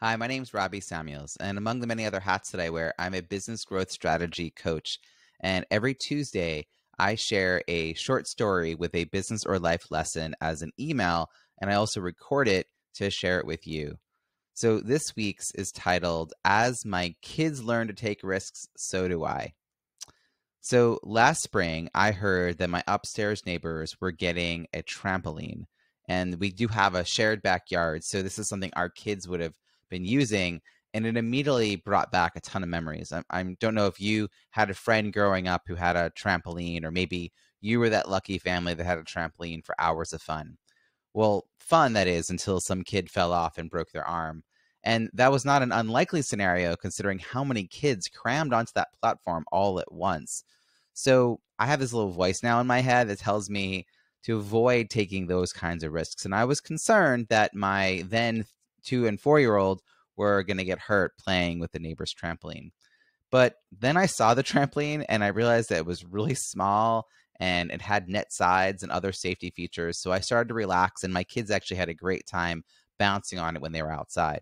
Hi, my name is Robbie Samuels, and among the many other hats that I wear, I'm a business growth strategy coach. And every Tuesday, I share a short story with a business or life lesson as an email, and I also record it to share it with you. So this week's is titled, As My Kids Learn to Take Risks, So Do I. So last spring, I heard that my upstairs neighbors were getting a trampoline, and we do have a shared backyard. So this is something our kids would have been using and it immediately brought back a ton of memories. I, I, don't know if you had a friend growing up who had a trampoline, or maybe you were that lucky family that had a trampoline for hours of fun. Well, fun that is until some kid fell off and broke their arm. And that was not an unlikely scenario considering how many kids crammed onto that platform all at once. So I have this little voice now in my head that tells me to avoid taking those kinds of risks. And I was concerned that my then two and four year old were going to get hurt playing with the neighbor's trampoline. But then I saw the trampoline and I realized that it was really small and it had net sides and other safety features. So I started to relax, and my kids actually had a great time bouncing on it when they were outside.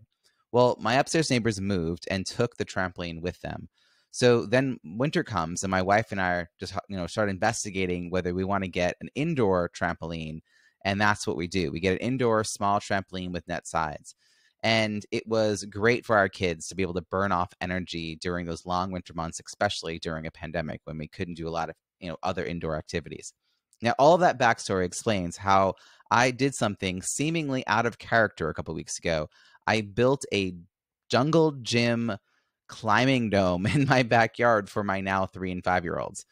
Well, my upstairs neighbors moved and took the trampoline with them. So then winter comes, and my wife and I are just you know start investigating whether we want to get an indoor trampoline and that's what we do. We get an indoor small trampoline with net sides. And it was great for our kids to be able to burn off energy during those long winter months, especially during a pandemic when we couldn't do a lot of you know other indoor activities. Now, all of that backstory explains how I did something seemingly out of character a couple weeks ago. I built a jungle gym climbing dome in my backyard for my now three and five year olds.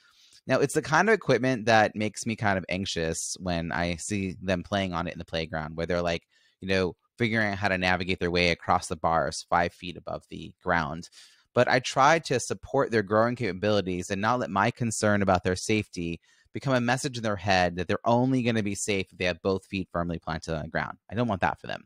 Now, it's the kind of equipment that makes me kind of anxious when I see them playing on it in the playground, where they're like, you know, figuring out how to navigate their way across the bars five feet above the ground. But I try to support their growing capabilities and not let my concern about their safety become a message in their head that they're only going to be safe if they have both feet firmly planted on the ground. I don't want that for them.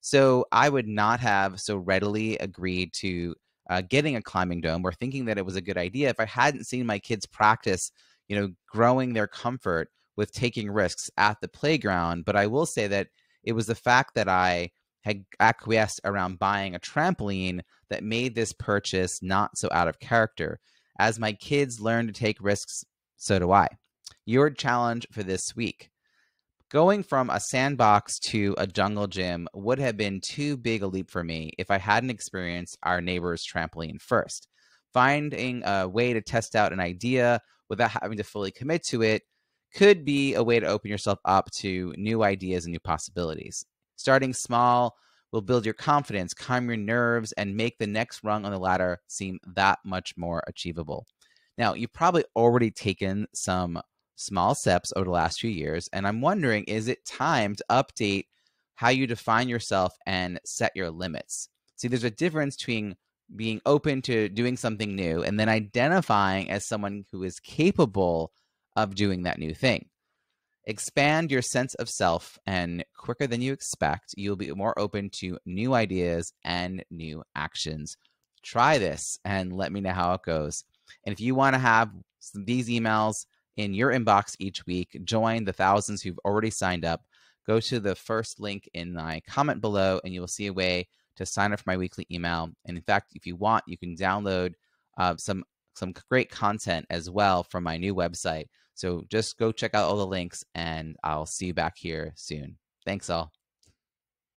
So I would not have so readily agreed to uh, getting a climbing dome or thinking that it was a good idea if I hadn't seen my kids practice, you know, growing their comfort with taking risks at the playground. But I will say that it was the fact that I had acquiesced around buying a trampoline that made this purchase not so out of character. As my kids learn to take risks, so do I. Your challenge for this week Going from a sandbox to a jungle gym would have been too big a leap for me if I hadn't experienced our neighbor's trampoline first. Finding a way to test out an idea without having to fully commit to it could be a way to open yourself up to new ideas and new possibilities. Starting small will build your confidence, calm your nerves, and make the next rung on the ladder seem that much more achievable. Now, you've probably already taken some small steps over the last few years. And I'm wondering is it time to update how you define yourself and set your limits? See, there's a difference between being open to doing something new and then identifying as someone who is capable of doing that new thing. Expand your sense of self, and quicker than you expect, you'll be more open to new ideas and new actions. Try this and let me know how it goes. And if you want to have these emails in your inbox each week. Join the thousands who've already signed up. Go to the first link in my comment below, and you will see a way to sign up for my weekly email. And in fact, if you want, you can download uh, some some great content as well from my new website. So just go check out all the links, and I'll see you back here soon. Thanks all.